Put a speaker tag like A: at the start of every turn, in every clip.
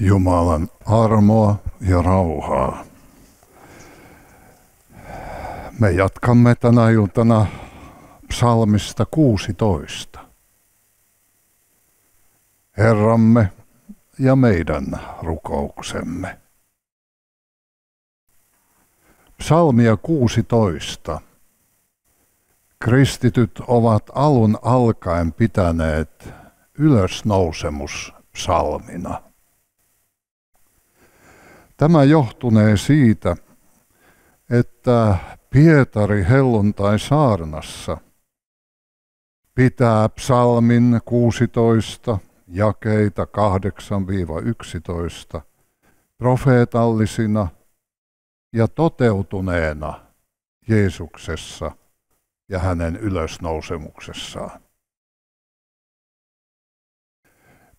A: Jumalan armoa ja rauhaa. Me jatkamme tänä iltana psalmista 16. Herramme ja meidän rukouksemme. Psalmia 16. Kristityt ovat alun alkaen pitäneet ylösnousemus psalmina. Tämä johtunee siitä, että Pietari tai saarnassa pitää psalmin 16 jakeita 8-11 profeetallisina ja toteutuneena Jeesuksessa ja hänen ylösnousemuksessaan.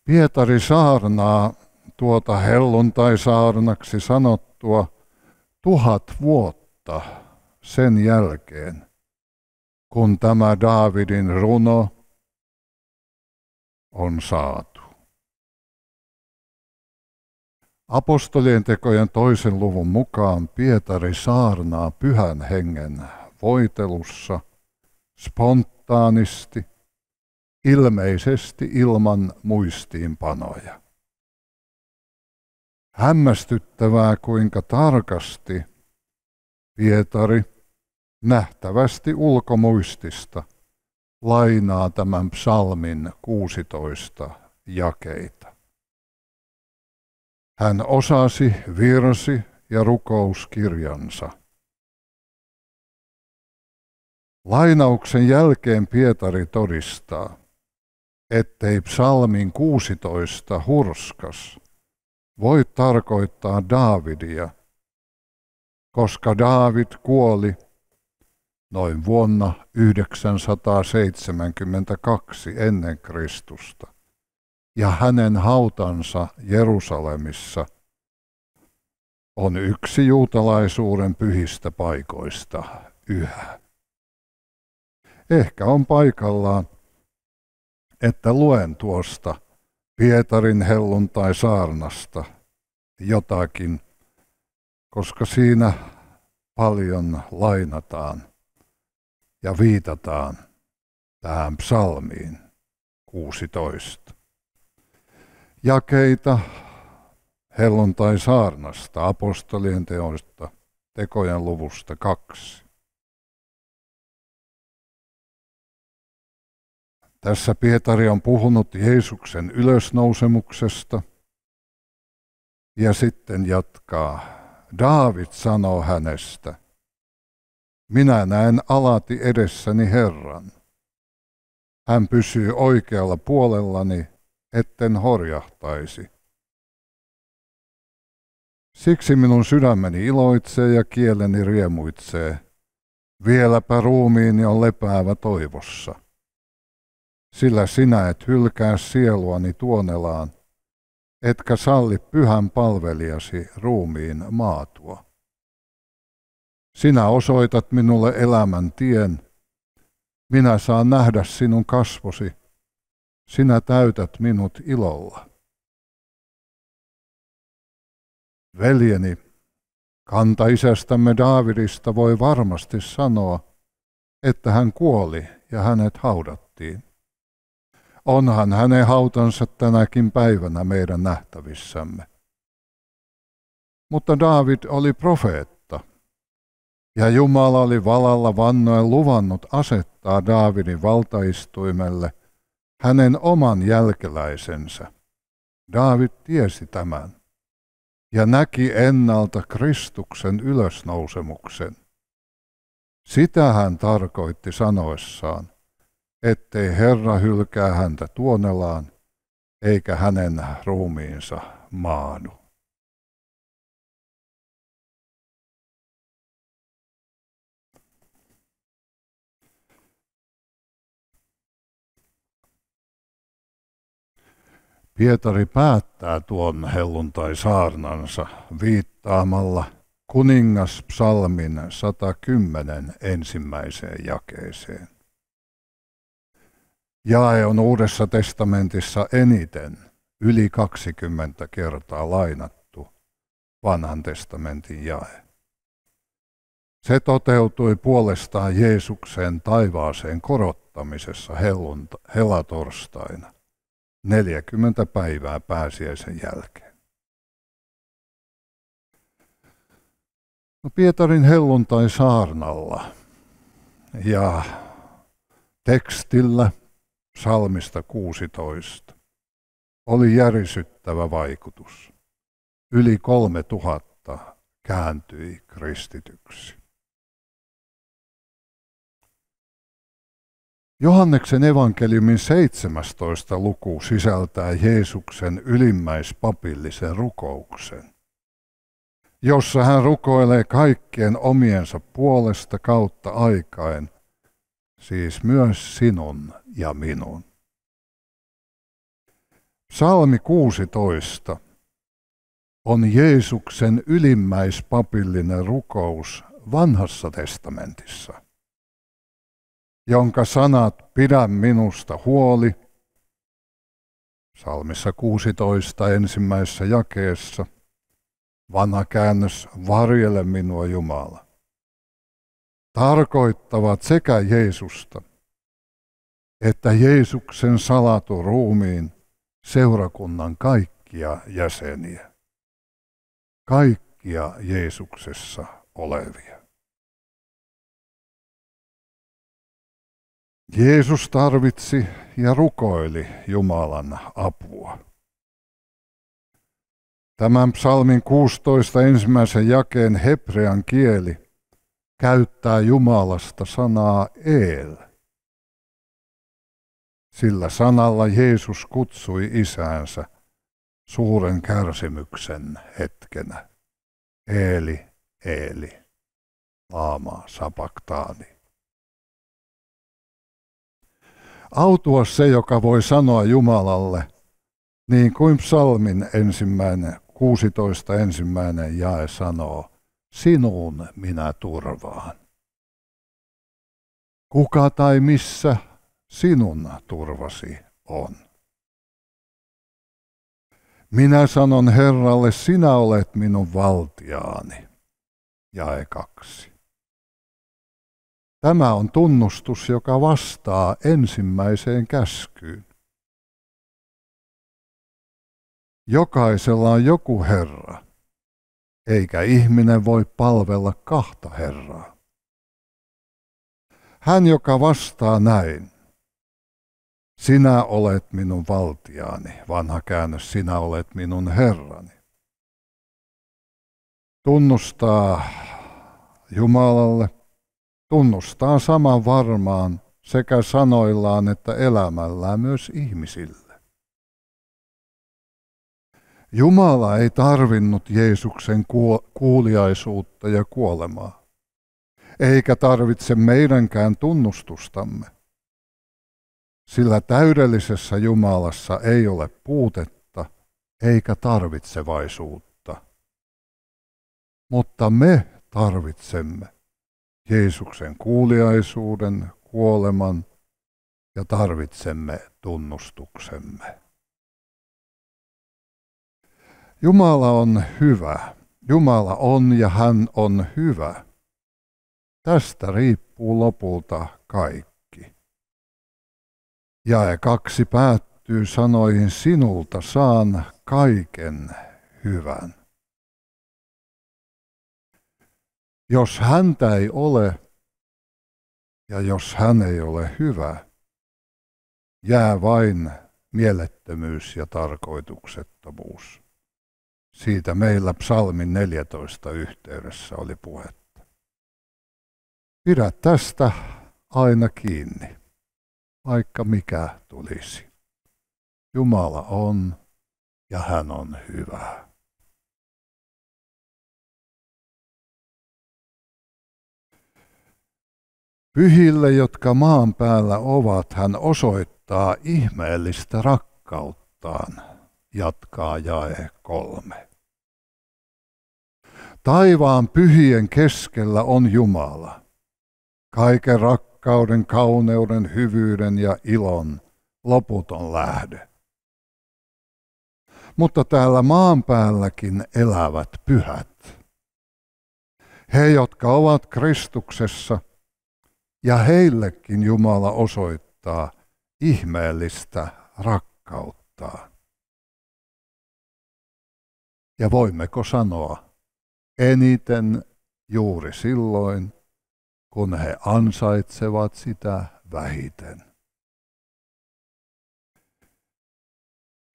A: Pietari saarnaa tuota helluntai-saarnaksi sanottua tuhat
B: vuotta sen jälkeen, kun tämä Daavidin runo on saatu. Apostolien tekojen toisen luvun mukaan Pietari
A: saarnaa pyhän hengen voitelussa spontaanisti, ilmeisesti ilman muistiinpanoja hämmästyttävää, kuinka tarkasti Pietari nähtävästi ulkomuistista lainaa tämän psalmin 16 jakeita.
B: Hän osasi virsi ja rukouskirjansa. Lainauksen jälkeen Pietari
A: todistaa, ettei psalmin 16 hurskas – voi tarkoittaa Daavidia, koska Daavid kuoli noin vuonna 972 ennen Kristusta ja hänen hautansa Jerusalemissa on yksi juutalaisuuden pyhistä paikoista yhä. Ehkä on paikallaan, että luen tuosta – Pietarin helluntai saarnasta jotakin, koska siinä paljon lainataan ja viitataan tähän psalmiin 16. Jakeita
B: helluntai saarnasta, apostolien teoista, tekojen luvusta kaksi. Tässä Pietari on puhunut Jeesuksen ylösnousemuksesta
A: ja sitten jatkaa. Daavid sanoo hänestä, minä näen alati edessäni Herran. Hän pysyy oikealla puolellani, etten horjahtaisi. Siksi minun sydämeni iloitsee ja kieleni riemuitsee. Vieläpä ruumiini on lepäävä toivossa sillä sinä et hylkää sieluani tuonelaan, etkä salli pyhän palvelijasi ruumiin maatua. Sinä osoitat minulle elämän tien, minä saan nähdä
B: sinun kasvosi, sinä täytät minut ilolla. Veljeni, isästämme
A: Daavidista voi varmasti sanoa, että hän kuoli ja hänet haudattiin onhan hänen hautansa tänäkin päivänä meidän nähtävissämme. Mutta Daavid oli profeetta, ja Jumala oli valalla vannoen luvannut asettaa Daavidin valtaistuimelle hänen oman jälkeläisensä. Daavid tiesi tämän ja näki ennalta Kristuksen ylösnousemuksen. Sitä hän tarkoitti sanoessaan –
B: ettei Herra hylkää häntä tuonelaan, eikä hänen ruumiinsa maadu. Pietari päättää
A: tuon helluntai-saarnansa viittaamalla psalmin 110 ensimmäiseen jakeeseen jae on Uudessa testamentissa eniten, yli 20 kertaa lainattu vanhan testamentin jae. Se toteutui puolestaan Jeesuksen taivaaseen korottamisessa helatorstaina, 40 päivää pääsiäisen jälkeen. No Pietarin helluntain saarnalla ja tekstillä – Salmista 16. Oli järisyttävä
B: vaikutus. Yli kolme tuhatta kääntyi kristityksi. Johanneksen evankeliumin 17. luku sisältää Jeesuksen ylimmäispapillisen
A: rukouksen, jossa hän rukoilee kaikkien omiensa puolesta kautta aikain – siis myös sinun ja minun. Salmi 16 on Jeesuksen ylimmäispapillinen rukous vanhassa testamentissa, jonka sanat pidä minusta huoli, salmissa 16 ensimmäisessä jakeessa, vanha käännös varjele minua Jumala tarkoittavat sekä Jeesusta että Jeesuksen salatu ruumiin seurakunnan kaikkia
B: jäseniä, kaikkia Jeesuksessa olevia. Jeesus tarvitsi ja rukoili Jumalan apua.
A: Tämän psalmin 16 ensimmäisen jakeen hebrean kieli – käyttää Jumalasta sanaa el. Sillä sanalla Jeesus kutsui isäänsä suuren
B: kärsimyksen hetkenä. Eeli, Eeli, laama sapaktaani.
A: Autua se, joka voi sanoa Jumalalle, niin kuin psalmin ensimmäinen, 16 ensimmäinen jae sanoo – sinuun minä
B: turvaan. Kuka tai missä sinun turvasi on? Minä
A: sanon Herralle, sinä olet minun valtiaani. Jae kaksi.
B: Tämä on tunnustus, joka vastaa ensimmäiseen käskyyn. Jokaisella on joku Herra eikä ihminen voi palvella kahta
A: Herraa. Hän, joka vastaa näin, sinä olet minun valtiaani, vanha käännös, sinä olet minun Herrani. Tunnustaa Jumalalle, tunnustaa saman varmaan sekä sanoillaan että elämällään myös ihmisille. Jumala ei tarvinnut Jeesuksen kuuliaisuutta ja kuolemaa, eikä tarvitse meidänkään tunnustustamme, sillä täydellisessä Jumalassa ei ole puutetta eikä tarvitsevaisuutta. Mutta me tarvitsemme Jeesuksen kuuliaisuuden, kuoleman ja tarvitsemme tunnustuksemme. Jumala on hyvä. Jumala on ja hän on hyvä. Tästä riippuu lopulta kaikki. Jae kaksi päättyy sanoihin sinulta saan kaiken
B: hyvän. Jos häntä ei ole, ja jos hän ei ole hyvä,
A: jää vain mielettömyys ja tarkoituksettomuus. Siitä meillä psalmin 14 yhteydessä oli puhetta. Pidä tästä aina kiinni, vaikka
B: mikä tulisi. Jumala on ja hän on hyvä. Pyhille, jotka maan päällä ovat, hän
A: osoittaa ihmeellistä rakkauttaan, jatkaa jae kolme. Taivaan pyhien keskellä on Jumala. Kaiken rakkauden, kauneuden, hyvyyden ja ilon loputon lähde. Mutta täällä maan päälläkin elävät pyhät. He, jotka ovat Kristuksessa, ja heillekin Jumala osoittaa ihmeellistä rakkautta. Ja voimmeko sanoa, eniten juuri silloin, kun he ansaitsevat sitä vähiten.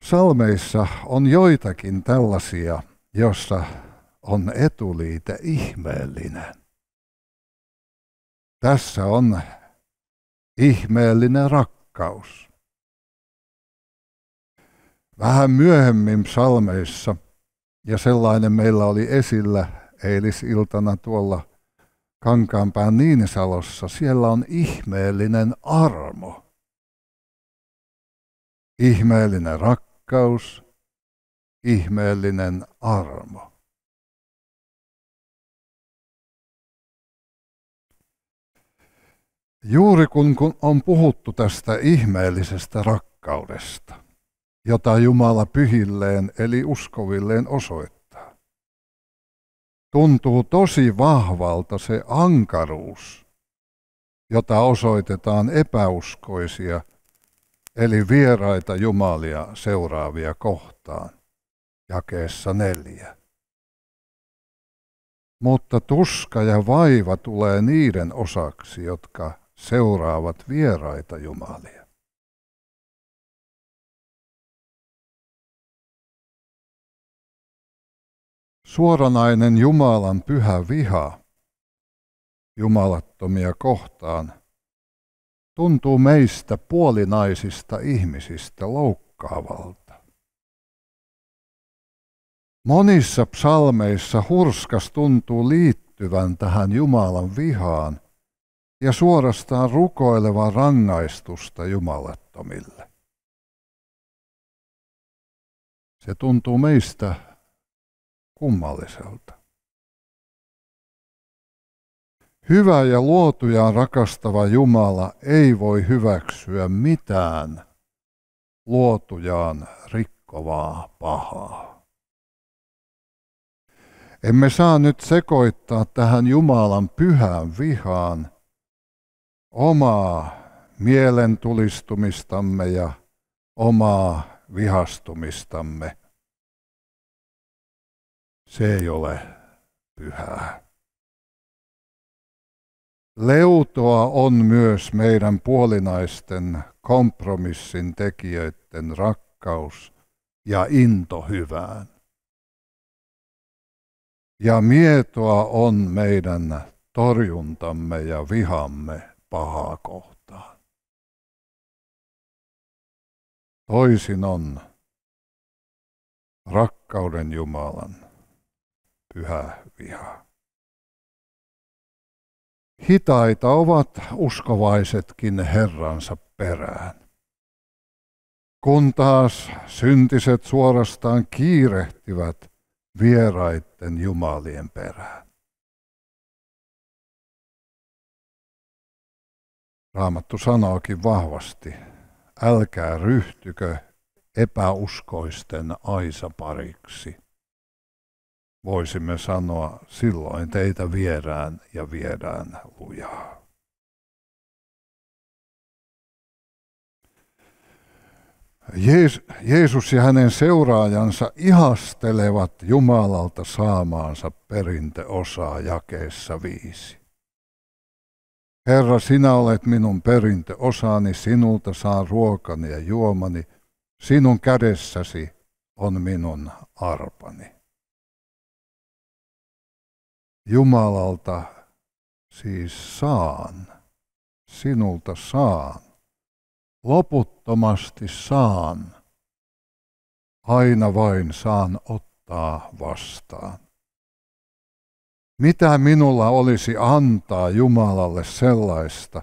A: Salmeissa on joitakin tällaisia, jossa on etuliite ihmeellinen.
B: Tässä on ihmeellinen rakkaus. Vähän myöhemmin psalmeissa
A: ja sellainen meillä oli esillä eilisiltana tuolla Kankaanpään Niinisalossa. Siellä on ihmeellinen armo,
B: ihmeellinen rakkaus, ihmeellinen armo. Juuri kun on puhuttu tästä
A: ihmeellisestä rakkaudesta, jota Jumala pyhilleen eli uskovilleen osoittaa. Tuntuu tosi vahvalta se ankaruus, jota osoitetaan epäuskoisia eli vieraita Jumalia seuraavia kohtaan, jakeessa neljä. Mutta tuska ja vaiva
B: tulee niiden osaksi, jotka seuraavat vieraita Jumalia. Suoranainen Jumalan pyhä viha
A: jumalattomia kohtaan tuntuu meistä puolinaisista ihmisistä loukkaavalta. Monissa psalmeissa hurskas tuntuu liittyvän tähän Jumalan vihaan ja suorastaan rukoilevan rangaistusta
B: jumalattomille. Se tuntuu meistä kummalliselta.
A: Hyvä ja luotujaan rakastava Jumala ei voi hyväksyä mitään luotujaan rikkovaa pahaa. Emme saa nyt sekoittaa tähän Jumalan pyhään vihaan omaa mielen tulistumistamme
B: ja omaa vihastumistamme – se ei ole pyhää. Leutoa on myös meidän puolinaisten
A: kompromissin tekijöiden rakkaus ja into hyvään.
B: Ja mietoa on meidän torjuntamme ja vihamme pahaa kohtaan. Toisin on rakkauden Jumalan pyhää vihaa.
A: Hitaita ovat uskovaisetkin Herransa perään. Kun taas syntiset suorastaan kiirehtivät
B: vieraitten jumalien perään. Raamattu sanookin vahvasti,
A: älkää ryhtykö epäuskoisten aisapariksi
B: voisimme sanoa silloin teitä vierään ja viedään lujaa. Jeesus ja hänen seuraajansa ihastelevat
A: Jumalalta saamaansa perintöosaa jakeessa viisi. Herra, sinä olet minun perintöosani, sinulta saan ruokani ja juomani, sinun kädessäsi on minun
B: arpani. Jumalalta siis saan, sinulta saan,
A: loputtomasti saan, aina vain saan ottaa vastaan. Mitä minulla olisi antaa Jumalalle sellaista,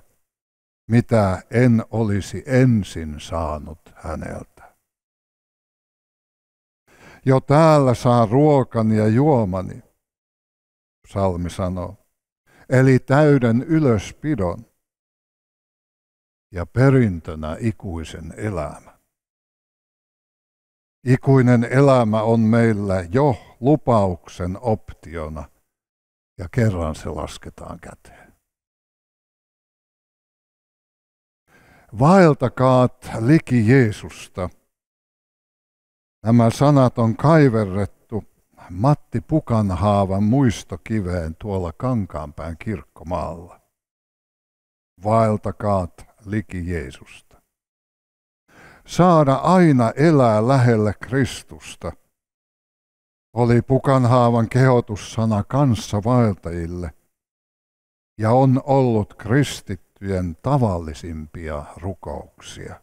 A: mitä en olisi ensin saanut häneltä? Jo täällä saan ruokani ja juomani Salmi sanoo. Eli täyden ylöspidon ja perintönä ikuisen elämän. Ikuinen elämä on meillä
B: jo lupauksen optiona ja kerran se lasketaan käteen. Vaeltakaat liki Jeesusta. Nämä sanat on kaiverrettu
A: Matti Pukanhaavan muistokiveen tuolla Kankaanpään kirkkomaalla. Vaeltakaat liki Jeesusta. Saada aina elää lähellä Kristusta oli Pukanhaavan kehotussana vaeltajille
B: ja on ollut kristittyjen tavallisimpia rukouksia.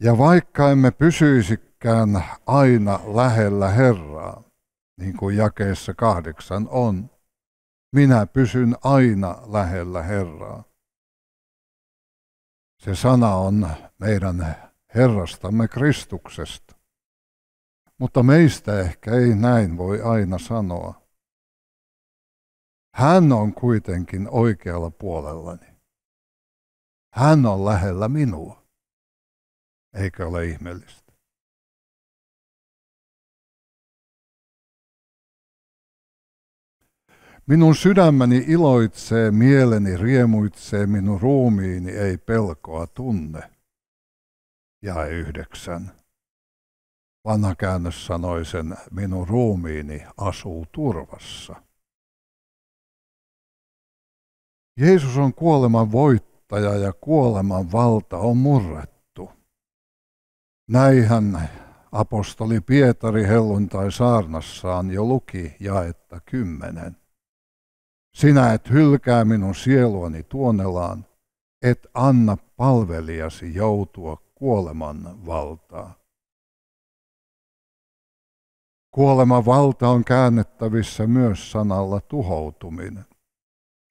B: Ja vaikka emme pysyisikään aina lähellä Herraa,
A: niin kuin jakeessa kahdeksan on, minä pysyn aina lähellä Herraa. Se sana on meidän Herrastamme Kristuksesta. Mutta meistä ehkä ei näin
B: voi aina sanoa. Hän on kuitenkin oikealla puolellani. Hän on lähellä minua eikä ole ihmeellistä. Minun sydämeni iloitsee, mieleni
A: riemuitsee, minun ruumiini ei pelkoa tunne.
B: Ja yhdeksän. Vanha käännös sanoi sen, minun ruumiini asuu turvassa. Jeesus on kuoleman voittaja ja kuoleman valta on murrettu.
A: Näinhän apostoli Pietari helluntai saarnassaan jo luki jaetta kymmenen. Sinä et hylkää minun sieluani tuonelaan, et anna palvelijasi joutua kuoleman
B: valtaa.
A: Kuoleman valta on käännettävissä myös sanalla tuhoutuminen.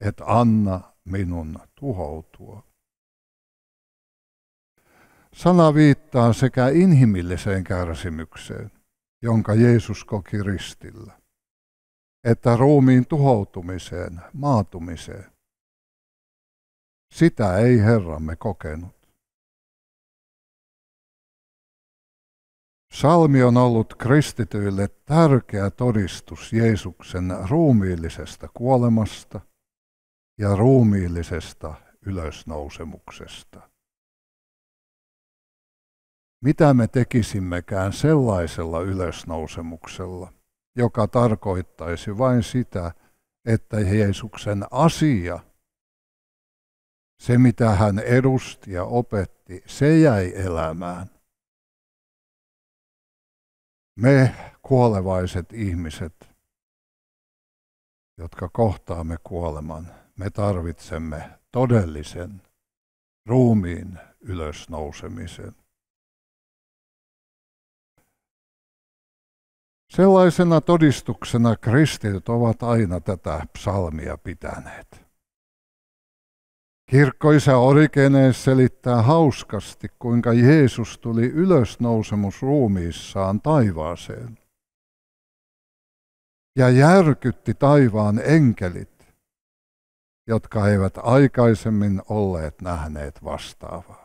A: Et anna minun tuhoutua. Sana viittaa sekä inhimilliseen kärsimykseen, jonka Jeesus koki ristillä,
B: että ruumiin tuhoutumiseen, maatumiseen. Sitä ei Herramme kokenut. Salmi on ollut kristityille tärkeä
A: todistus Jeesuksen ruumiillisesta kuolemasta ja ruumiillisesta ylösnousemuksesta mitä me tekisimmekään sellaisella ylösnousemuksella, joka tarkoittaisi vain sitä, että Jeesuksen asia,
B: se mitä hän edusti ja opetti, se jäi elämään. Me kuolevaiset ihmiset, jotka kohtaamme kuoleman, me tarvitsemme todellisen ruumiin ylösnousemisen. Sellaisena todistuksena kristityt ovat aina tätä psalmia pitäneet.
A: Kirkkoisa Origenes selittää hauskasti, kuinka Jeesus tuli ylösnousemus ruumiissaan taivaaseen ja järkytti taivaan enkelit, jotka eivät aikaisemmin olleet nähneet vastaavaa.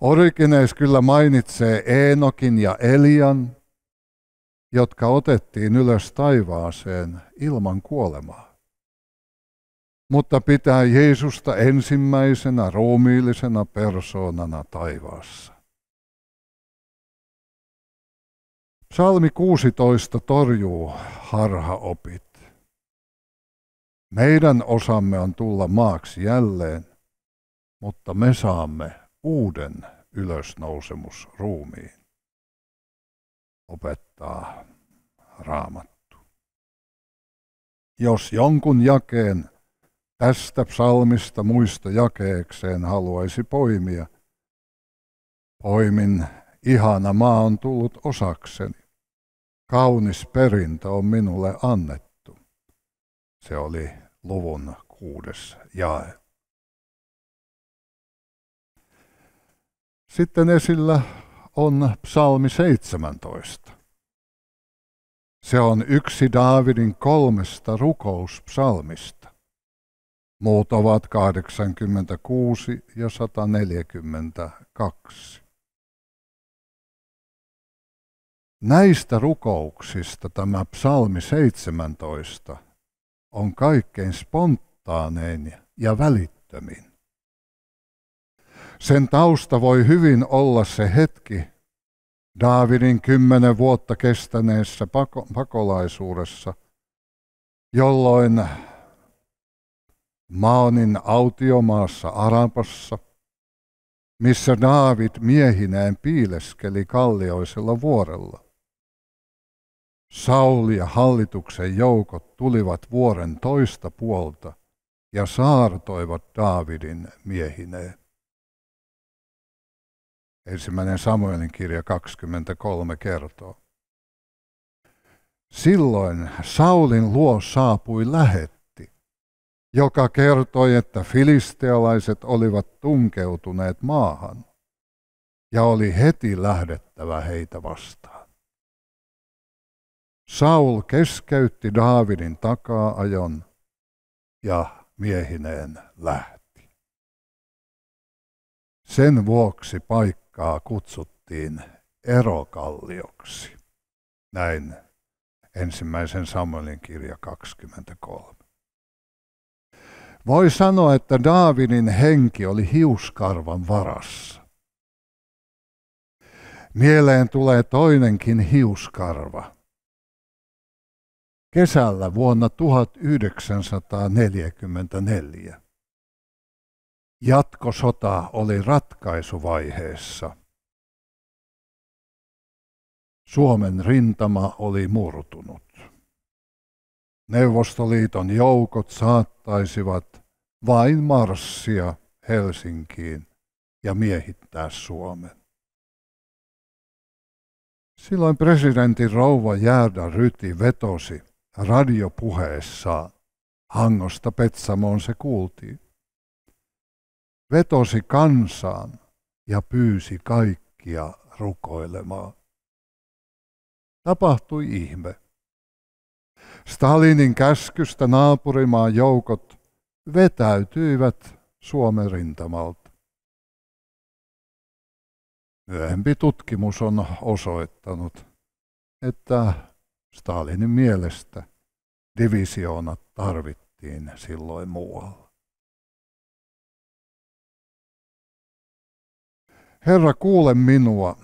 A: Origines kyllä mainitsee Eenokin ja Elian, jotka otettiin ylös taivaaseen ilman kuolemaa.
B: Mutta pitää Jeesusta ensimmäisenä ruumiillisena persoonana taivaassa. Psalmi 16 torjuu harhaopit.
A: Meidän osamme on tulla maaksi jälleen, mutta me saamme uuden ylösnousemusruumiin, opettaa raamattu. Jos jonkun jakeen tästä psalmista muista jakeekseen haluaisi poimia, poimin ihana maa on tullut osakseni.
B: Kaunis perintö on minulle annettu. Se oli luvun kuudes jae.
A: Sitten esillä on psalmi 17. Se on yksi Daavidin kolmesta rukouspsalmista.
B: Muut ovat 86 ja 142.
A: Näistä rukouksista tämä psalmi 17 on kaikkein spontaanein ja välittömin. Sen tausta voi hyvin olla se hetki Daavidin kymmenen vuotta kestäneessä pako- pakolaisuudessa, jolloin Maonin autiomaassa Arabassa, missä Daavid miehineen piileskeli kallioisella vuorella. Sauli ja hallituksen joukot tulivat vuoren toista puolta ja saartoivat Daavidin miehineen ensimmäinen Samuelin kirja 23 kertoo. Silloin Saulin luo saapui lähetti, joka kertoi, että filistealaiset olivat tunkeutuneet maahan ja oli heti lähdettävä heitä vastaan.
B: Saul keskeytti Daavidin takaa ajon ja miehineen lähti.
A: Sen vuoksi paikka aikaa kutsuttiin erokallioksi. Näin ensimmäisen Samuelin kirja 23. Voi sanoa, että Daavidin henki oli hiuskarvan varassa. Mieleen tulee toinenkin hiuskarva. Kesällä vuonna
B: 1944 Jatkosota oli ratkaisuvaiheessa. Suomen rintama oli murtunut. Neuvostoliiton joukot
A: saattaisivat vain marssia Helsinkiin ja miehittää Suomen. Silloin presidentti Rouva Jäädä Ryti vetosi radiopuheessaan. Hangosta Petsamoon se kuultiin vetosi kansaan ja pyysi kaikkia rukoilemaan. Tapahtui ihme. Stalinin käskystä naapurimaan joukot vetäytyivät Suomen rintamalta. Myöhempi tutkimus on osoittanut,
B: että Stalinin mielestä divisioonat tarvittiin silloin muualla. Herra, kuule minua,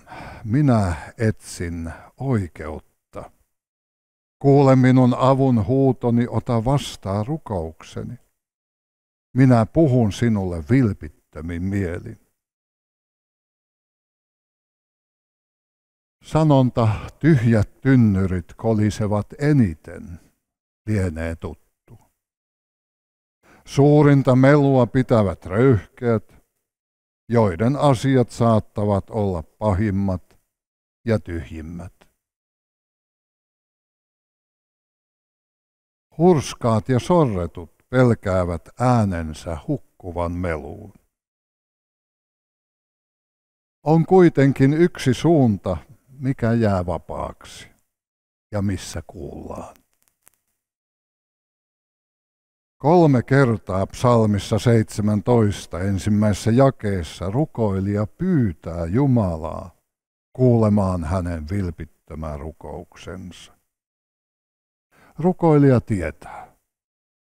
B: minä etsin
A: oikeutta. Kuule minun avun huutoni, ota vastaan
B: rukoukseni. Minä puhun sinulle vilpittömin mielin. Sanonta tyhjät tynnyrit kolisevat eniten lienee tuttu.
A: Suurinta melua pitävät röyhkeät, joiden
B: asiat saattavat olla pahimmat ja tyhjimmät. Hurskaat ja sorretut pelkäävät äänensä hukkuvan meluun. On kuitenkin yksi suunta, mikä jää vapaaksi ja missä kuullaan.
A: Kolme kertaa psalmissa 17 ensimmäisessä jakeessa rukoilija pyytää Jumalaa kuulemaan hänen vilpittömän rukouksensa. Rukoilija tietää,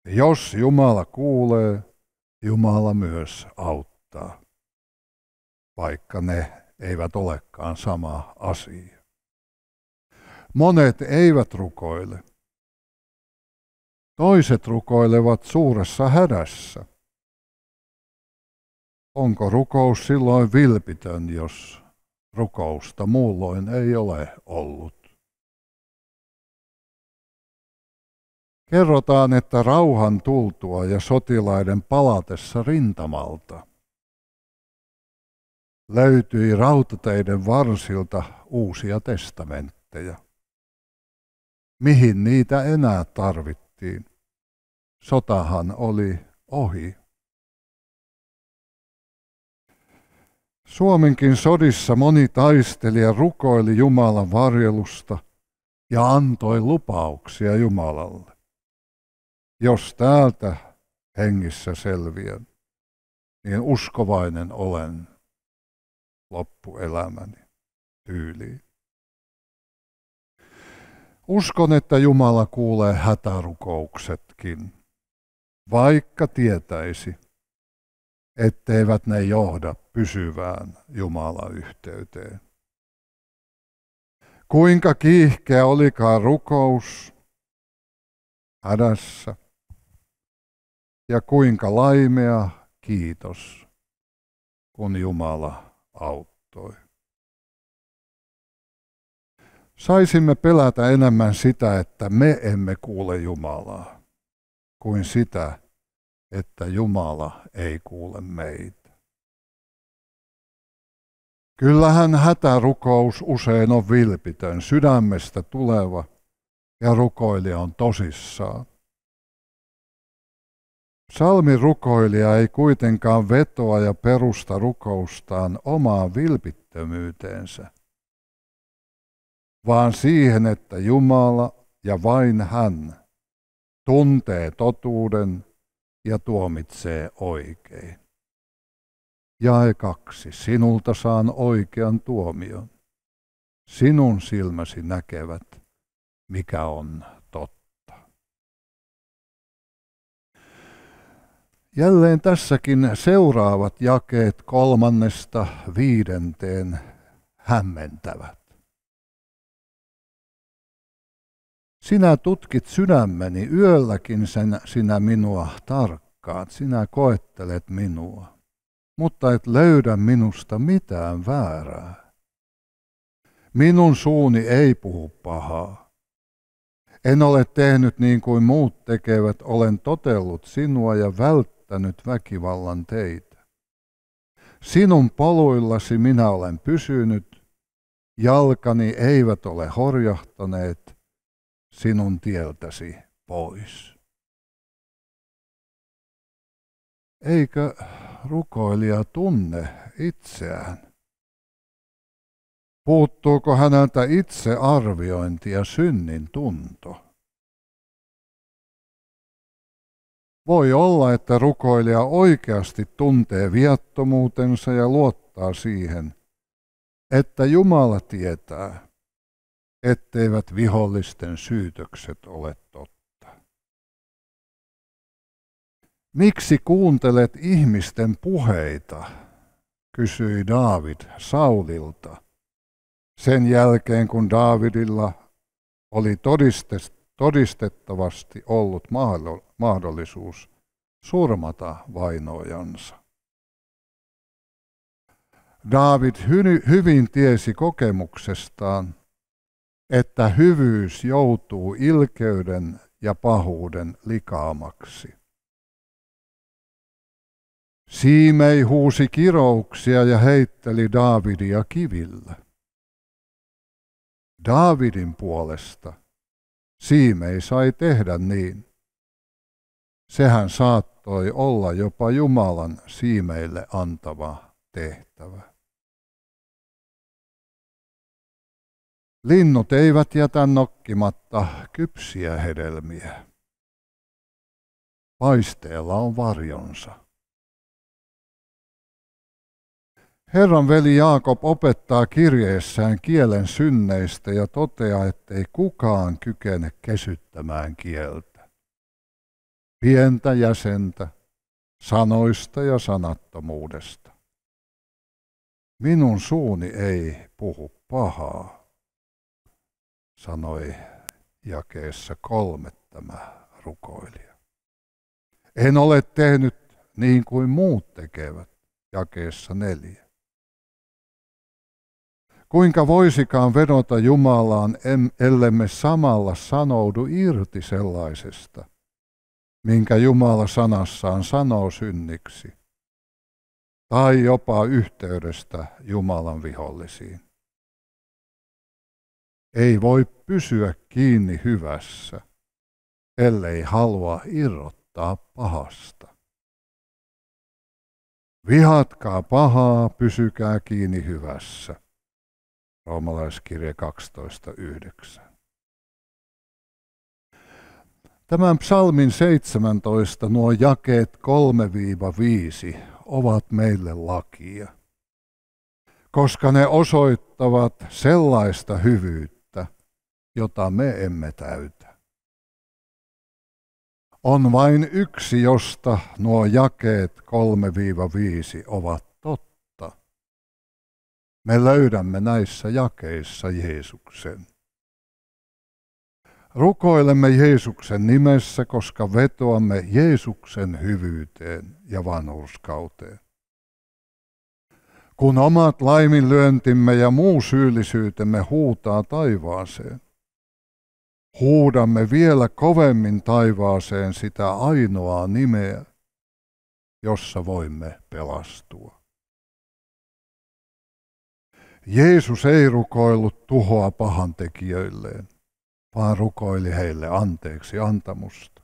A: jos Jumala kuulee, Jumala myös auttaa, vaikka ne eivät olekaan sama asia.
B: Monet eivät rukoile, Toiset rukoilevat suuressa hädässä. Onko rukous silloin vilpitön, jos rukousta muulloin ei ole ollut? Kerrotaan, että rauhan tultua ja sotilaiden palatessa rintamalta
A: löytyi rautateiden varsilta uusia testamentteja.
B: Mihin niitä enää tarvittiin? tehtiin, sotahan oli ohi.
A: Suomenkin sodissa moni taistelija rukoili Jumalan varjelusta ja antoi lupauksia Jumalalle. Jos täältä
B: hengissä selviän, niin uskovainen olen loppuelämäni tyyliin. Uskon, että Jumala kuulee hätärukouksetkin,
A: vaikka tietäisi, etteivät ne johda
B: pysyvään Jumala-yhteyteen.
A: Kuinka kiihkeä olikaan rukous hädässä
B: ja kuinka laimea kiitos, kun Jumala auttoi saisimme
A: pelätä enemmän sitä, että me emme kuule Jumalaa, kuin sitä, että Jumala ei kuule meitä. Kyllähän hätärukous usein on vilpitön, sydämestä tuleva ja rukoilija on tosissaan. Salmi rukoilija ei kuitenkaan vetoa ja perusta rukoustaan omaan vilpittömyyteensä – vaan siihen, että Jumala ja vain hän tuntee totuuden ja tuomitsee oikein. Jae kaksi, sinulta saan oikean tuomion. Sinun silmäsi näkevät, mikä on totta. Jälleen tässäkin seuraavat jakeet kolmannesta viidenteen hämmentävät. Sinä tutkit sydämeni, yölläkin sen, sinä minua tarkkaat, sinä koettelet minua, mutta et löydä minusta mitään väärää. Minun suuni ei puhu pahaa. En ole tehnyt niin kuin muut tekevät, olen totellut sinua ja välttänyt väkivallan teitä. Sinun poluillasi minä olen pysynyt, jalkani eivät ole horjahtaneet
B: – sinun tieltäsi pois. Eikö rukoilija tunne itseään? Puuttuuko häneltä arviointi ja synnin tunto?
A: Voi olla, että rukoilija oikeasti tuntee viattomuutensa ja luottaa siihen, että Jumala tietää, etteivät vihollisten syytökset ole totta. Miksi kuuntelet ihmisten puheita, kysyi Daavid Saulilta sen jälkeen, kun Daavidilla oli todistettavasti ollut mahdollisuus surmata vainojansa. Daavid hyvin tiesi kokemuksestaan, että hyvyys joutuu ilkeyden ja pahuuden likaamaksi.
B: Siimei huusi kirouksia ja heitteli Daavidia kivillä. Daavidin
A: puolesta Siimei sai tehdä niin. Sehän
B: saattoi olla jopa Jumalan Siimeille antava tehtävä. Linnut eivät jätä nokkimatta kypsiä hedelmiä. Paisteella on varjonsa.
A: Herran veli Jaakob opettaa kirjeessään kielen synneistä ja toteaa, ettei kukaan kykene kesyttämään kieltä. Pientä jäsentä, sanoista ja sanattomuudesta. Minun suuni ei puhu pahaa sanoi jakeessa kolme tämä rukoilija. En ole tehnyt niin kuin muut tekevät, jakeessa neljä. Kuinka voisikaan vedota Jumalaan, ellemme samalla sanoudu irti sellaisesta, minkä Jumala sanassaan sanoo synniksi, tai jopa yhteydestä Jumalan vihollisiin ei voi pysyä kiinni hyvässä, ellei halua irrottaa pahasta. Vihatkaa pahaa, pysykää kiinni hyvässä. Roomalaiskirja 12.9. Tämän psalmin 17 nuo jakeet 3-5 ovat meille lakia, koska ne osoittavat sellaista hyvyyttä, jota me emme täytä. On vain yksi, josta nuo jakeet 3-5 ovat totta. Me löydämme näissä jakeissa Jeesuksen. Rukoilemme Jeesuksen nimessä, koska vetoamme Jeesuksen hyvyyteen ja vanhurskauteen. Kun omat laiminlyöntimme ja muu syyllisyytemme huutaa taivaaseen, Huudamme vielä kovemmin taivaaseen sitä ainoaa
B: nimeä, jossa voimme pelastua. Jeesus ei rukoillut tuhoa pahantekijöilleen,
A: vaan rukoili heille anteeksi antamusta.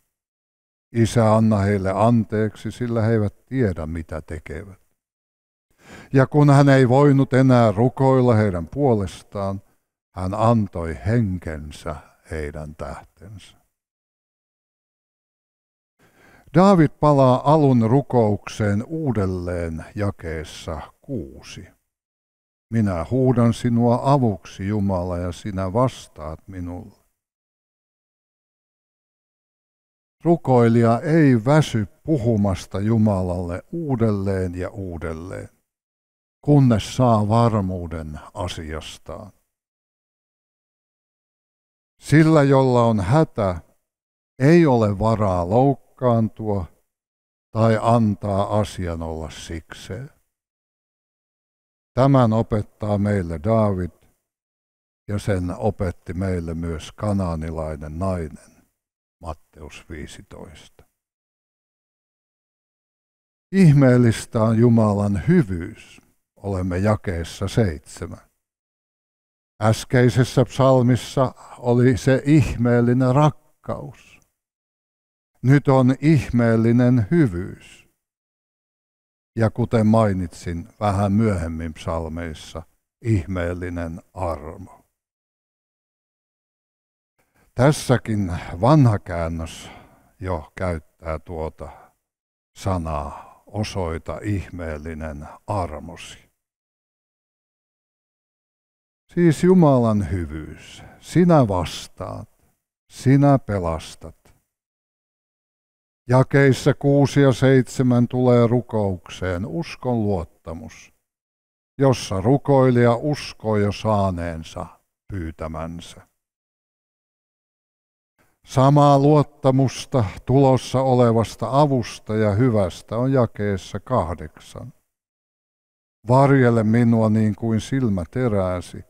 A: Isä, anna heille anteeksi, sillä he eivät tiedä, mitä tekevät. Ja kun hän ei voinut enää rukoilla heidän puolestaan, hän antoi henkensä heidän tähtensä. Daavid palaa alun rukoukseen uudelleen jakeessa kuusi. Minä huudan sinua avuksi, Jumala, ja sinä vastaat
B: minulle. Rukoilija ei väsy puhumasta Jumalalle uudelleen ja uudelleen,
A: kunnes saa varmuuden asiastaan. Sillä, jolla on hätä, ei ole varaa loukkaantua tai antaa asian olla sikseen. Tämän opettaa meille David ja sen opetti meille myös kanaanilainen nainen, Matteus 15. Ihmeellistä on Jumalan hyvyys, olemme jakeessa seitsemän. Äskeisessä psalmissa oli se ihmeellinen rakkaus. Nyt on ihmeellinen hyvyys. Ja kuten mainitsin vähän myöhemmin psalmeissa, ihmeellinen armo. Tässäkin vanha käännös jo käyttää tuota sanaa osoita ihmeellinen armosi.
B: Siis Jumalan hyvyys. Sinä vastaat, sinä pelastat. Jakeissa
A: kuusi ja seitsemän tulee rukoukseen uskon luottamus, jossa rukoilija uskoo jo saaneensa pyytämänsä. Samaa luottamusta tulossa olevasta avusta ja hyvästä on jakeessa kahdeksan. Varjele minua niin kuin silmä terääsi,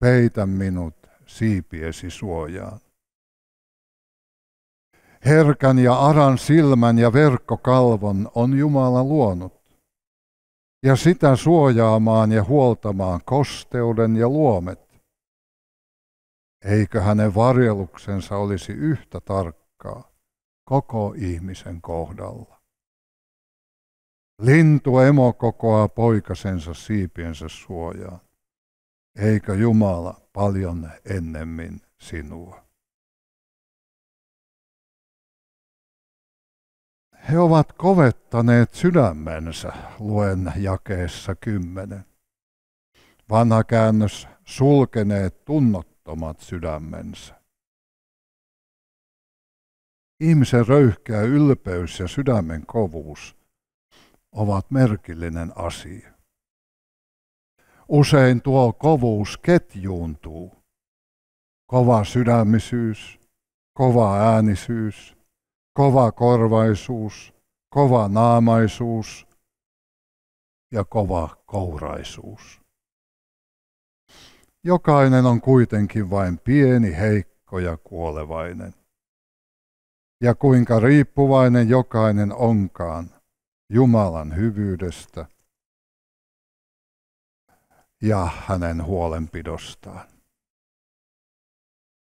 A: peitä minut siipiesi suojaan. Herkän ja aran silmän ja verkkokalvon on Jumala luonut, ja sitä suojaamaan ja huoltamaan kosteuden ja luomet. Eikö hänen varjeluksensa olisi yhtä tarkkaa koko ihmisen kohdalla? Lintu emo kokoaa poikasensa
B: siipiensä suojaan eikö Jumala paljon ennemmin sinua? He ovat kovettaneet sydämensä, luen jakeessa kymmenen.
A: Vanha käännös sulkeneet tunnottomat sydämensä. Ihmisen röyhkeä ylpeys ja sydämen kovuus ovat merkillinen asia. Usein tuo kovuus ketjuuntuu. Kova sydämisyys, kova äänisyys, kova korvaisuus, kova naamaisuus ja kova kouraisuus. Jokainen on kuitenkin vain pieni, heikko ja kuolevainen. Ja kuinka riippuvainen
B: jokainen onkaan Jumalan hyvyydestä – ja hänen huolenpidostaan.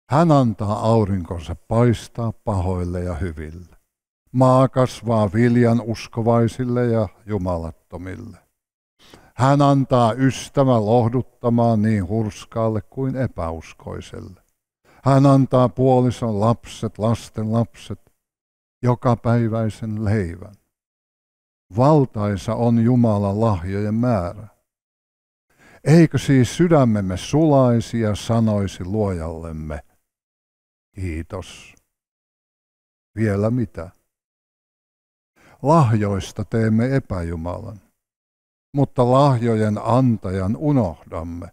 A: Hän antaa aurinkonsa paistaa pahoille ja hyville. Maa kasvaa viljan uskovaisille ja jumalattomille. Hän antaa ystävä lohduttamaan niin hurskaalle kuin epäuskoiselle. Hän antaa puolison lapset, lasten lapset, jokapäiväisen leivän. Valtaisa on Jumalan lahjojen määrä. Eikö siis sydämemme sulaisi ja sanoisi luojallemme,
B: kiitos. Vielä mitä? Lahjoista teemme epäjumalan, mutta lahjojen
A: antajan unohdamme,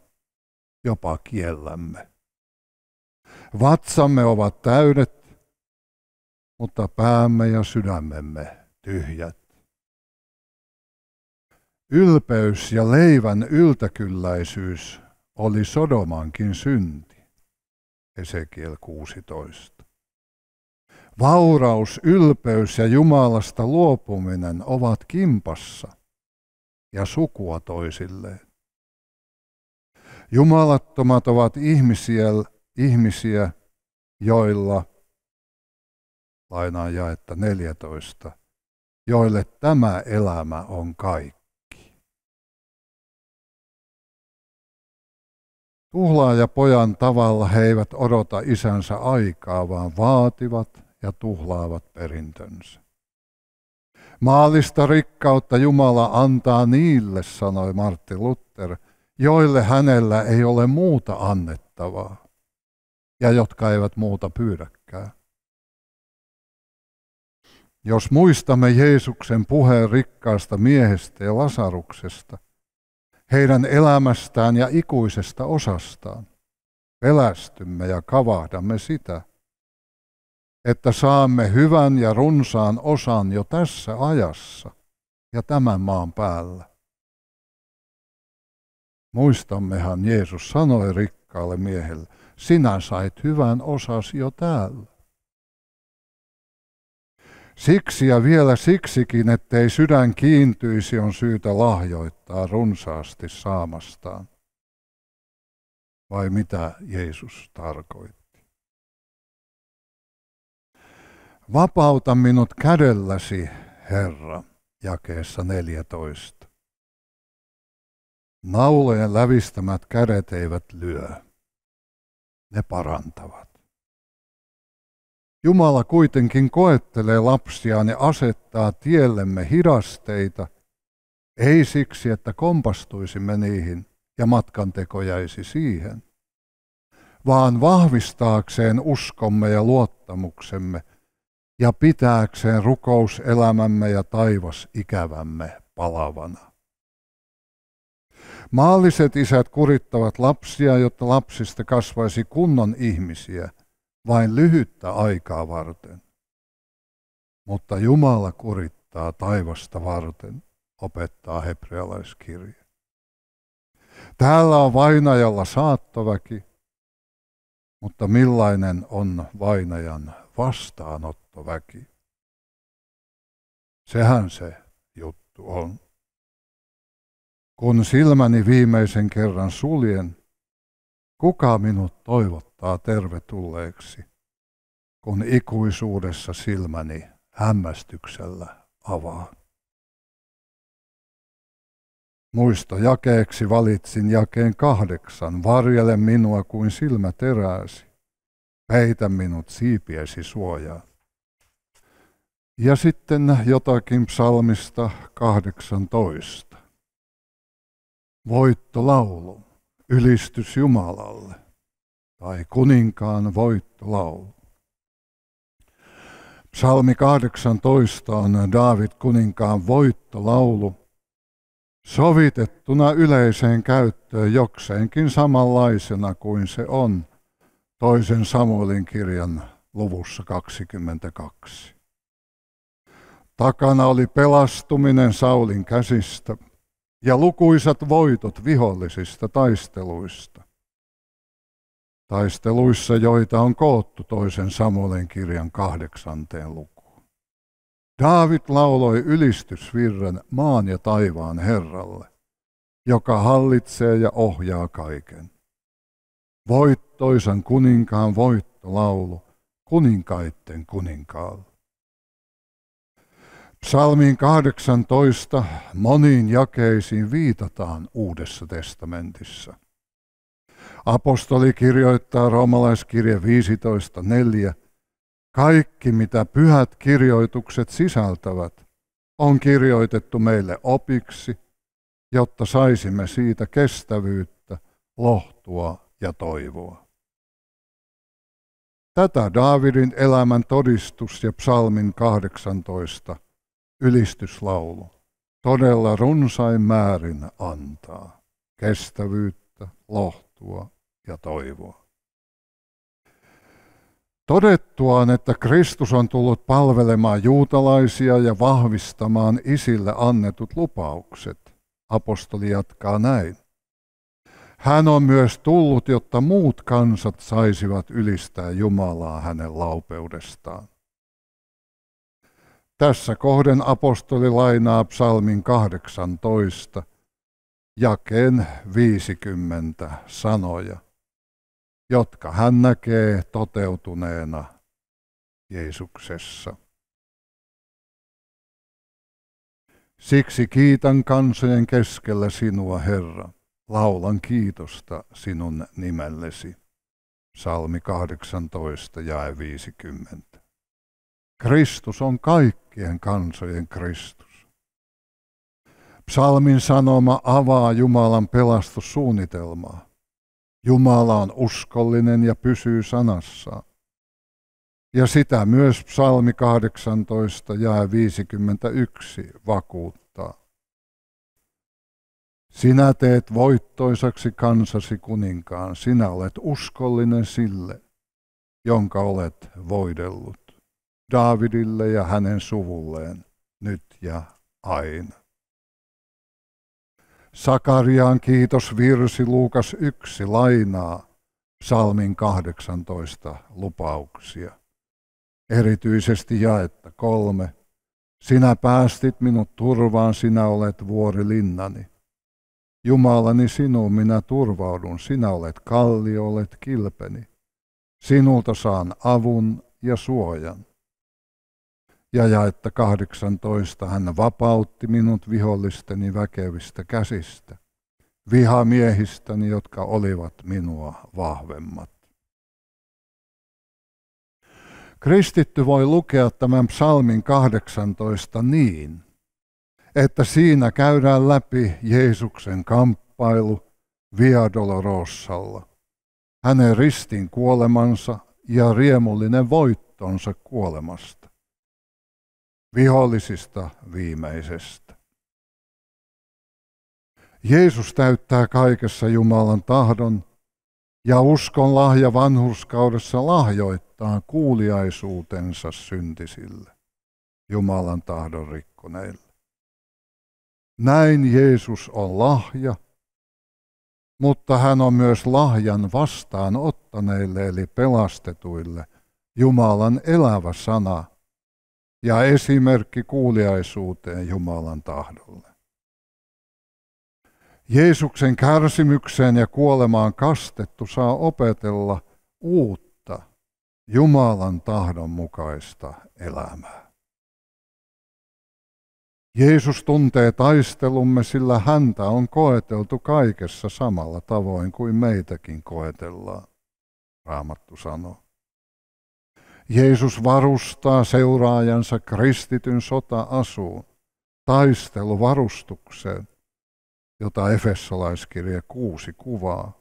A: jopa kiellämme. Vatsamme ovat täydet, mutta päämme ja sydämemme tyhjät. Ylpeys ja leivän yltäkylläisyys oli Sodomankin synti. Esekiel 16. Vauraus, ylpeys ja Jumalasta luopuminen ovat kimpassa ja sukua toisilleen. Jumalattomat ovat ihmisiä, ihmisiä joilla, lainaan jaetta 14,
B: joille tämä elämä on kaikki. Tuhlaaja pojan tavalla he eivät odota
A: isänsä aikaa, vaan vaativat ja tuhlaavat perintönsä. Maallista rikkautta Jumala antaa niille, sanoi Martti Luther, joille hänellä ei ole muuta annettavaa ja jotka eivät muuta pyydäkään. Jos muistamme Jeesuksen puheen rikkaasta miehestä ja Lasaruksesta, heidän elämästään ja ikuisesta osastaan. Pelästymme ja kavahdamme sitä, että saamme hyvän ja runsaan osan jo tässä ajassa ja tämän maan päällä. Muistammehan Jeesus sanoi rikkaalle miehelle, sinä sait hyvän osasi jo täällä. Siksi ja vielä siksikin, ettei sydän kiintyisi, on syytä lahjoittaa runsaasti
B: saamastaan. Vai mitä Jeesus tarkoitti? Vapauta minut kädelläsi, Herra, jakeessa 14.
A: Naulojen lävistämät kädet eivät lyö, ne parantavat. Jumala kuitenkin koettelee lapsiaan ja asettaa tiellemme hidasteita, ei siksi, että kompastuisimme niihin ja matkanteko jäisi siihen, vaan vahvistaakseen uskomme ja luottamuksemme ja pitääkseen rukouselämämme ja taivas ikävämme palavana. Maalliset isät kurittavat lapsia, jotta lapsista kasvaisi kunnon ihmisiä, vain lyhyttä aikaa varten. Mutta Jumala kurittaa taivasta varten, opettaa hebrealaiskirja. Täällä on vainajalla saattoväki, mutta millainen on vainajan vastaanottoväki? Sehän se juttu on. Kun silmäni viimeisen kerran suljen, Kuka minut toivottaa tervetulleeksi, kun ikuisuudessa silmäni hämmästyksellä
B: avaa? Muista jakeeksi
A: valitsin jakeen kahdeksan. Varjele minua kuin silmä teräsi. Peitä minut siipiesi suojaa. Ja sitten jotakin psalmista 18. laulu ylistys Jumalalle tai kuninkaan voittolaulu. Psalmi 18 on Daavid kuninkaan voittolaulu, sovitettuna yleiseen käyttöön jokseenkin samanlaisena kuin se on toisen Samuelin kirjan luvussa 22. Takana oli pelastuminen Saulin käsistä – ja lukuisat voitot vihollisista taisteluista. Taisteluissa, joita on koottu toisen Samuelin kirjan kahdeksanteen lukuun. Daavid lauloi ylistysvirran maan ja taivaan Herralle, joka hallitsee ja ohjaa kaiken. Voittoisan kuninkaan voittolaulu kuninkaitten kuninkaalle. Psalmiin 18 moniin jakeisiin viitataan Uudessa testamentissa. Apostoli kirjoittaa roomalaiskirje 15.4. Kaikki, mitä pyhät kirjoitukset sisältävät, on kirjoitettu meille opiksi, jotta saisimme siitä kestävyyttä, lohtua ja toivoa. Tätä Daavidin elämän todistus ja psalmin 18 – ylistyslaulu todella runsain määrin antaa kestävyyttä, lohtua ja toivoa. Todettuaan, että Kristus on tullut palvelemaan juutalaisia ja vahvistamaan isille annetut lupaukset, apostoli jatkaa näin. Hän on myös tullut, jotta muut kansat saisivat ylistää Jumalaa hänen laupeudestaan. Tässä kohden apostoli lainaa psalmin 18, jakeen 50 sanoja, jotka hän näkee toteutuneena
B: Jeesuksessa.
A: Siksi kiitän kansojen keskellä sinua, Herra. Laulan kiitosta sinun nimellesi. Salmi 18, jae 50. Kristus on kaikkien kansojen Kristus. Psalmin sanoma avaa Jumalan pelastussuunnitelmaa. Jumala on uskollinen ja pysyy sanassaan. Ja sitä myös psalmi 18 ja 51 vakuuttaa. Sinä teet voittoisaksi kansasi kuninkaan, sinä olet uskollinen sille, jonka olet voidellut. Daavidille ja hänen suvulleen nyt ja aina. Sakariaan kiitos virsi Luukas 1 lainaa salmin 18 lupauksia. Erityisesti jaetta kolme. Sinä päästit minut turvaan, sinä olet vuori linnani. Jumalani sinuun minä turvaudun, sinä olet kalli, olet kilpeni. Sinulta saan avun ja suojan ja jaetta 18 hän vapautti minut vihollisteni väkevistä käsistä, vihamiehistäni, jotka olivat minua vahvemmat. Kristitty voi lukea tämän psalmin 18 niin, että siinä käydään läpi Jeesuksen kamppailu Via Dolorossalla, hänen ristin kuolemansa ja riemullinen voittonsa kuolemasta vihollisista viimeisestä. Jeesus täyttää kaikessa Jumalan tahdon ja uskon lahja vanhurskaudessa lahjoittaa kuuliaisuutensa syntisille, Jumalan tahdon rikkoneille. Näin Jeesus on lahja, mutta hän on myös lahjan vastaanottaneille eli pelastetuille Jumalan elävä sana – ja esimerkki kuuliaisuuteen Jumalan tahdolle. Jeesuksen kärsimykseen ja kuolemaan kastettu saa opetella uutta Jumalan tahdon mukaista elämää. Jeesus tuntee taistelumme, sillä häntä on koeteltu kaikessa samalla tavoin kuin meitäkin koetellaan, Raamattu sanoo. Jeesus varustaa seuraajansa kristityn sota-asuun, taisteluvarustukseen, jota Efesolaiskirja 6 kuvaa.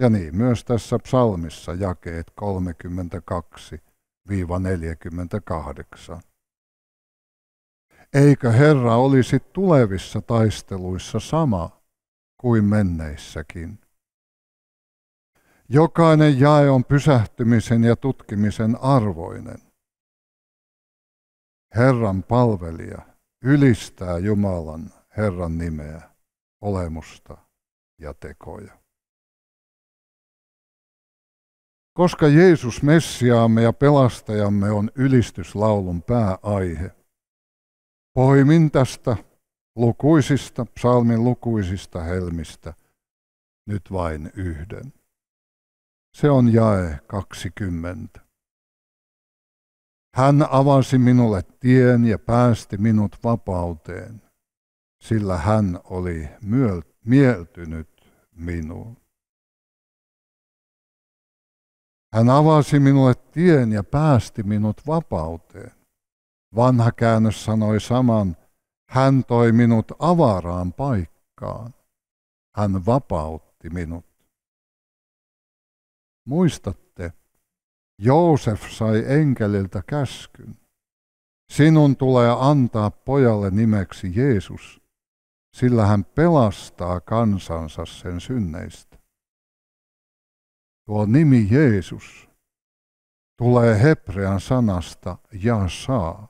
A: Ja niin myös tässä psalmissa jakeet 32-48. Eikö Herra olisi tulevissa taisteluissa sama kuin menneissäkin? Jokainen jae on pysähtymisen ja tutkimisen arvoinen. Herran palvelija
B: ylistää Jumalan Herran nimeä, olemusta ja tekoja. Koska Jeesus Messiaamme ja pelastajamme on ylistyslaulun pääaihe,
A: poimin tästä lukuisista, psalmin lukuisista helmistä nyt vain yhden. Se on jae 20. Hän avasi minulle tien ja päästi
B: minut vapauteen, sillä hän oli mieltynyt minuun. Hän avasi
A: minulle tien ja päästi minut vapauteen. Vanha käännös sanoi saman, hän toi minut avaraan paikkaan. Hän vapautti minut. Muistatte, Joosef sai enkeliltä käskyn. Sinun tulee antaa pojalle nimeksi Jeesus, sillä hän pelastaa kansansa
B: sen synneistä. Tuo nimi Jeesus tulee hebrean sanasta ja saa,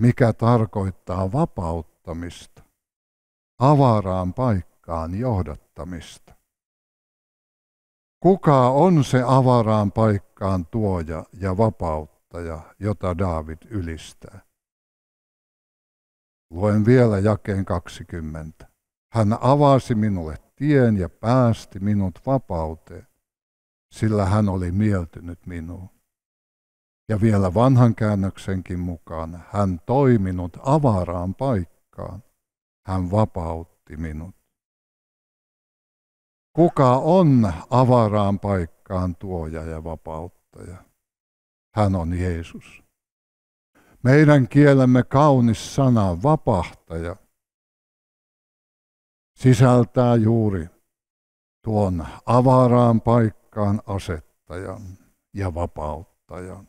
A: mikä tarkoittaa vapauttamista, avaraan paikkaan johdattamista. Kuka on se avaraan paikkaan tuoja ja vapauttaja, jota Daavid ylistää? Luen vielä jakeen 20. Hän avasi minulle tien ja päästi minut vapauteen, sillä hän oli mieltynyt minuun. Ja vielä vanhan käännöksenkin mukaan hän toi minut avaraan paikkaan. Hän vapautti minut. Kuka on avaraan paikkaan tuoja ja vapauttaja? Hän on Jeesus. Meidän kielemme kaunis sana vapahtaja sisältää juuri tuon avaraan paikkaan asettajan ja vapauttajan.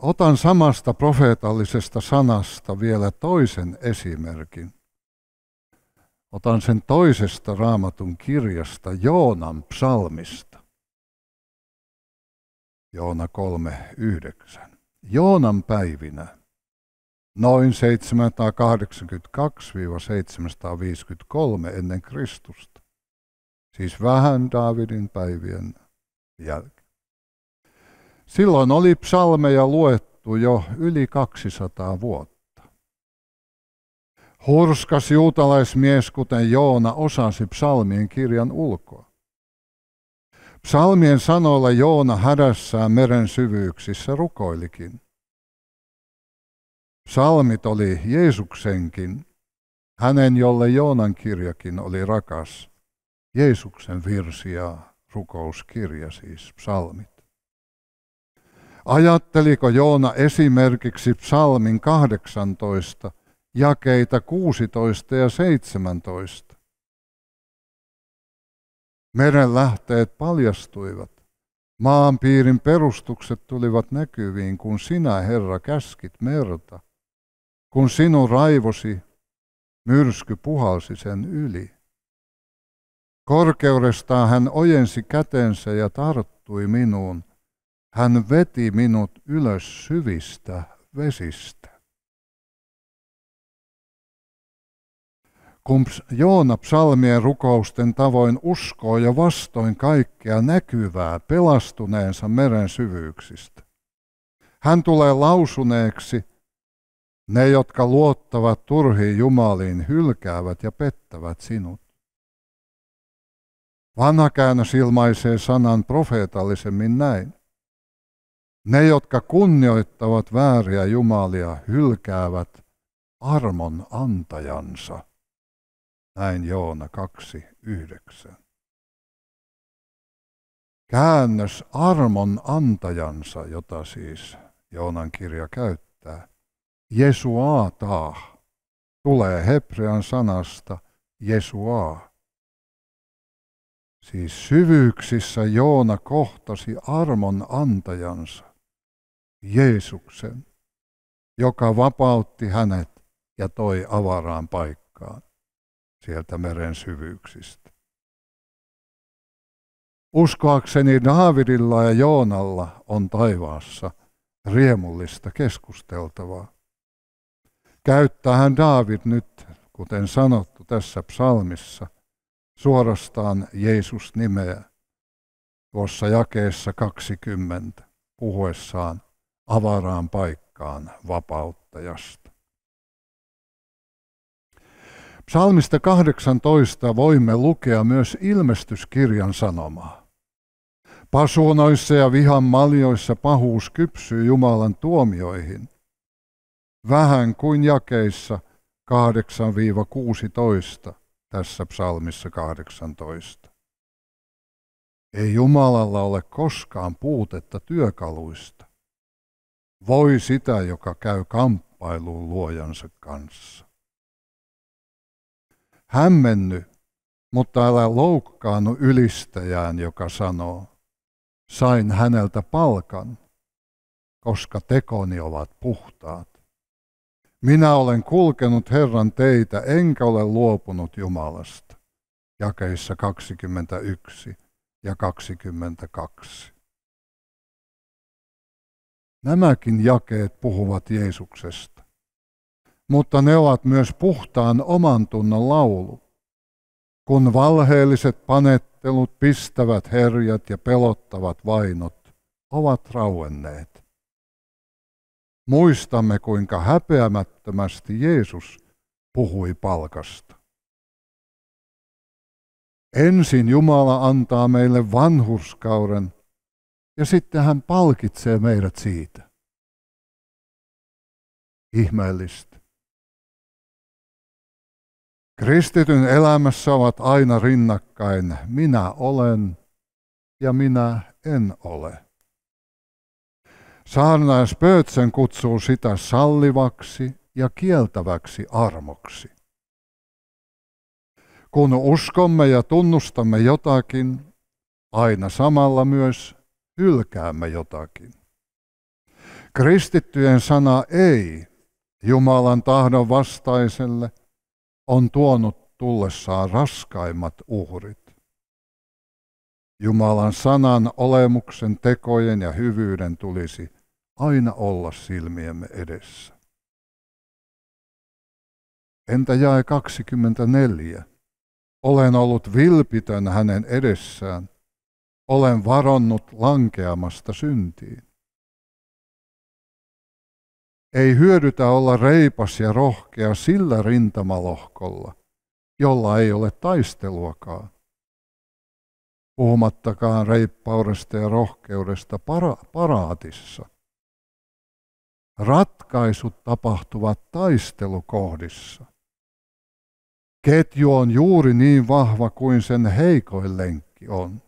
A: Otan samasta profeetallisesta sanasta vielä toisen esimerkin. Otan sen toisesta raamatun kirjasta, Joonan psalmista. Joona 3.9. Joonan päivinä noin 782-753 ennen Kristusta, siis vähän Daavidin päivien jälkeen. Silloin oli psalmeja luettu jo yli 200 vuotta. Hurskas juutalaismies, kuten Joona, osasi psalmien kirjan ulkoa. Psalmien sanoilla Joona hädässään meren syvyyksissä rukoilikin. Psalmit oli Jeesuksenkin, hänen jolle Joonan kirjakin oli rakas, Jeesuksen virsi ja rukouskirja siis psalmit. Ajatteliko Joona esimerkiksi psalmin 18 – jakeita 16 ja 17. Meren lähteet paljastuivat. Maanpiirin perustukset tulivat näkyviin, kun sinä, Herra, käskit merta. Kun sinun raivosi, myrsky puhalsi sen yli. Korkeudestaan hän ojensi kätensä ja tarttui minuun. Hän veti minut ylös syvistä vesistä. kun Joona psalmien rukousten tavoin uskoo ja vastoin kaikkea näkyvää pelastuneensa meren syvyyksistä. Hän tulee lausuneeksi, ne, jotka luottavat turhiin jumaliin, hylkäävät ja pettävät sinut. Vanha käännös ilmaisee sanan profeetallisemmin näin. Ne, jotka kunnioittavat vääriä jumalia, hylkäävät armon antajansa. Näin Joona 2.9. Käännös armon antajansa, jota siis Joonan kirja käyttää, Jesuataa, tulee hebrean sanasta Jesuaa. Siis syvyyksissä Joona kohtasi armon antajansa, Jeesuksen, joka vapautti hänet ja toi avaraan paikkaan sieltä meren syvyyksistä. Uskoakseni Daavidilla ja Joonalla on taivaassa riemullista keskusteltavaa. Käyttäähän Daavid nyt, kuten sanottu tässä psalmissa, suorastaan Jeesus-nimeä tuossa jakeessa 20 puhuessaan avaraan paikkaan vapauttajasta. Salmista 18 voimme lukea myös ilmestyskirjan sanomaa. Pasuunoissa ja vihan maljoissa pahuus kypsyy Jumalan tuomioihin, vähän kuin jakeissa 8-16 tässä psalmissa 18. Ei Jumalalla ole koskaan puutetta työkaluista. Voi sitä, joka käy kamppailuun luojansa kanssa hämmenny, mutta älä loukkaannu ylistäjään, joka sanoo, sain häneltä palkan, koska tekoni ovat puhtaat. Minä olen kulkenut Herran teitä, enkä ole luopunut Jumalasta. Jakeissa 21 ja 22. Nämäkin jakeet puhuvat Jeesuksesta mutta ne ovat myös puhtaan oman tunnon laulu. Kun valheelliset panettelut pistävät herjat ja pelottavat vainot, ovat rauenneet.
B: Muistamme, kuinka häpeämättömästi Jeesus puhui palkasta. Ensin
A: Jumala antaa meille vanhurskauden ja sitten hän palkitsee meidät
B: siitä. Ihmeellistä. Kristityn elämässä ovat aina rinnakkain minä
A: olen ja minä en ole. Saarnais Pöötsen kutsuu sitä sallivaksi ja kieltäväksi armoksi. Kun uskomme ja tunnustamme jotakin, aina samalla myös hylkäämme jotakin. Kristittyjen sana ei Jumalan tahdon vastaiselle – on tuonut tullessaan raskaimmat uhrit. Jumalan sanan, olemuksen, tekojen ja hyvyyden tulisi aina olla silmiemme edessä. Entä jae 24? Olen ollut vilpitön hänen edessään. Olen varonnut lankeamasta syntiin. Ei hyödytä olla reipas ja rohkea sillä rintamalohkolla, jolla ei ole taisteluakaan. Puhumattakaan reippaudesta ja rohkeudesta para- paraatissa. Ratkaisut tapahtuvat taistelukohdissa.
B: Ketju on juuri niin vahva kuin sen heikoin lenkki on.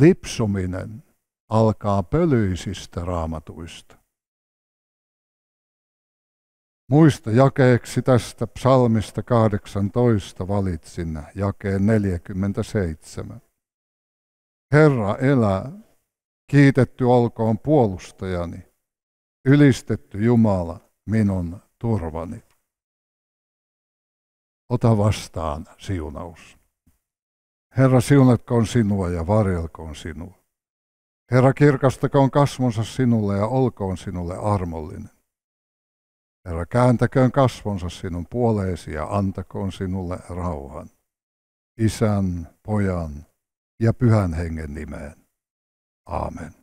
B: Lipsuminen alkaa pölyisistä raamatuista.
A: Muista jakeeksi tästä psalmista 18 valitsin jakeen 47. Herra elää, kiitetty olkoon puolustajani, ylistetty Jumala minun turvani. Ota vastaan siunaus. Herra siunatkoon sinua ja varjelkoon sinua. Herra kirkastakoon kasvonsa sinulle ja olkoon sinulle armollinen. Herra, kääntäköön kasvonsa sinun puoleesi ja antakoon sinulle rauhan.
B: Isän, pojan ja pyhän hengen nimeen. Aamen.